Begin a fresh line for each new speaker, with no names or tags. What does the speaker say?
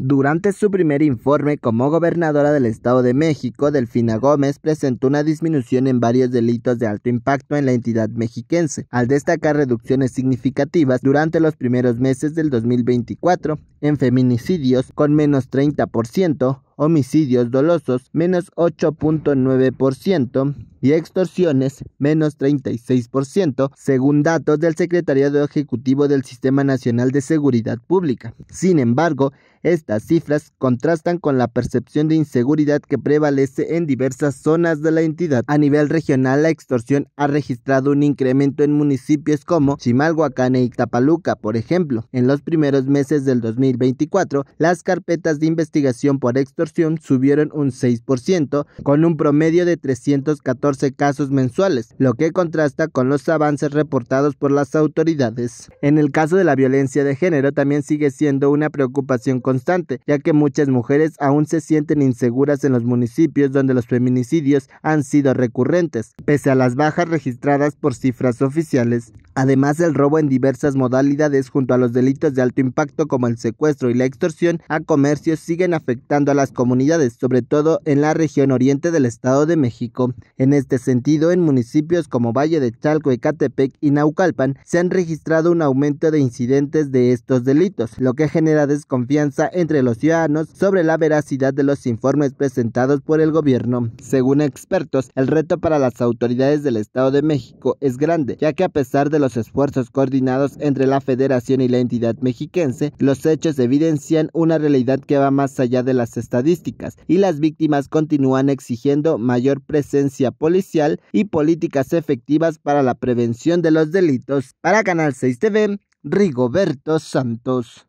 Durante su primer informe como gobernadora del Estado de México, Delfina Gómez presentó una disminución en varios delitos de alto impacto en la entidad mexiquense, al destacar reducciones significativas durante los primeros meses del 2024 en feminicidios con menos 30%, homicidios dolosos menos 8.9% y extorsiones menos 36%, según datos del Secretariado Ejecutivo del Sistema Nacional de Seguridad Pública. Sin embargo, estas cifras contrastan con la percepción de inseguridad que prevalece en diversas zonas de la entidad. A nivel regional, la extorsión ha registrado un incremento en municipios como Chimalhuacán y e Tapaluca, por ejemplo. En los primeros meses del 2024, las carpetas de investigación por extorsión subieron un 6%, con un promedio de 314 casos mensuales, lo que contrasta con los avances reportados por las autoridades. En el caso de la violencia de género también sigue siendo una preocupación constante, ya que muchas mujeres aún se sienten inseguras en los municipios donde los feminicidios han sido recurrentes, pese a las bajas registradas por cifras oficiales además el robo en diversas modalidades junto a los delitos de alto impacto como el secuestro y la extorsión a comercios siguen afectando a las comunidades, sobre todo en la región oriente del Estado de México. En este sentido, en municipios como Valle de Chalco, Ecatepec y Naucalpan se han registrado un aumento de incidentes de estos delitos, lo que genera desconfianza entre los ciudadanos sobre la veracidad de los informes presentados por el gobierno. Según expertos, el reto para las autoridades del Estado de México es grande, ya que a pesar de los esfuerzos coordinados entre la federación y la entidad mexiquense, los hechos evidencian una realidad que va más allá de las estadísticas y las víctimas continúan exigiendo mayor presencia policial y políticas efectivas para la prevención de los delitos. Para Canal 6 TV, Rigoberto Santos.